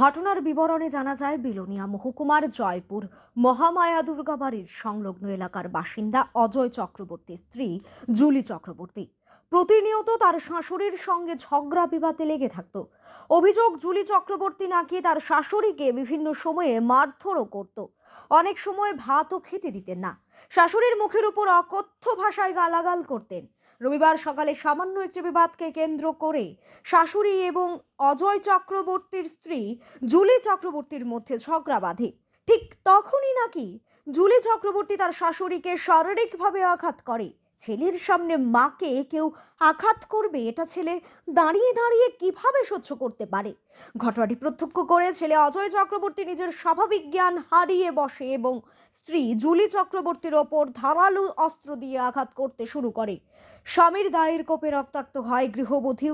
ঘটনার বিবরণে জানা যায় বিলোনিয়া মহকুমার জয়পুর মহামায়া দুর্গা বাড়ির সংলগ্ন এলাকার বাসিন্দা অজয় চক্রবর্তীর স্ত্রী জুলি চক্রবর্তী প্রতিনিয়ত তার শাশুড়ির সঙ্গে ঝগড়া বিবাদে লেগে থাকত অভিযোগ জুলি চক্রবর্তী নাকি তার শাশুড়িকে বিভিন্ন সময়ে মারধরও করত অনেক সময় ভাতও খেতে দিতেন না শাশুড়ির মুখের উপর অকথ্য ভাষায় গালাগাল করতেন রবিবার সকালে সামান্য একটি বিবাদকে কেন্দ্র করে শাশুড়ি এবং অজয় চক্রবর্তীর স্ত্রী জুলি চক্রবর্তীর মধ্যে ঝগড়া বাঁধে ঠিক তখনই নাকি জুলি চক্রবর্তী তার শাশুড়িকে শারীরিকভাবে আঘাত করে ছেলের সামনে মাকে কেউ আঘাত করবে এটা ছেলে দাঁড়িয়ে দাঁড়িয়ে কিভাবে সহ্য করতে পারে ঘটনাটি প্রত্যক্ষ করে ছেলে অজয় চক্রবর্তী নিজের স্বাভাবিক জ্ঞান হারিয়ে বসে এবং স্ত্রী জুলি চক্রবর্তীর ওপর ধারালু অস্ত্র দিয়ে আঘাত করতে শুরু করে স্বামীর গায়ের কোপে রক্তাক্ত হয় গৃহবধূ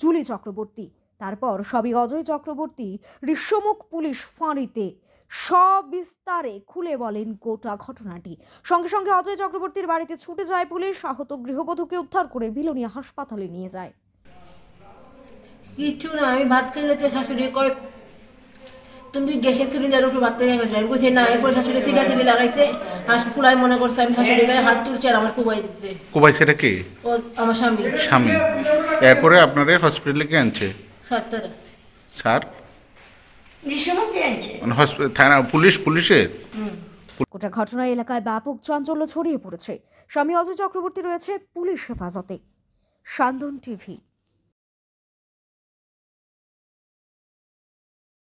জুলি চক্রবর্তী তারপর সবই অজয় চক্রবর্তী ঋষ্যমুখ পুলিশ ফাঁড়িতে সবিস্তারে খুলে বলেন গোটা ঘটনাটি সঙ্গে সঙ্গে অজয় চক্রবর্তীর বাড়িতে ছুটে যায় পুলিশ আহত গৃহবধূকে উদ্ধার করে বিলোনিয়া হাসপাতালে নিয়ে যায় কিছু না আমি ভাত খেয়ে যাচ্ছি শাশুড়ি কয় তুমি গ্যাসের সিলিন্ডার উপরে বাদ হয়ে গেছে আমি বুঝি না এরপর শাশুড়ি সিলা সিলি লাগাইছে হাঁস ফুলায় মনে করছে আমি শাশুড়ি গায়ে হাত তুলছে আর আমার কুবাই দিচ্ছে কুবাই সেটা কি ও আমার স্বামী স্বামী এরপরে আপনারে হসপিটালে কে আনছে স্যার তারা স্যার মানে থানা পুলিশ পুলিশের গোটা ঘটনা এলাকায় ব্যাপক চাঞ্চল্য ছড়িয়ে পড়েছে স্বামী অজয় চক্রবর্তী রয়েছে পুলিশ হেফাজতে সান্ধন টিভি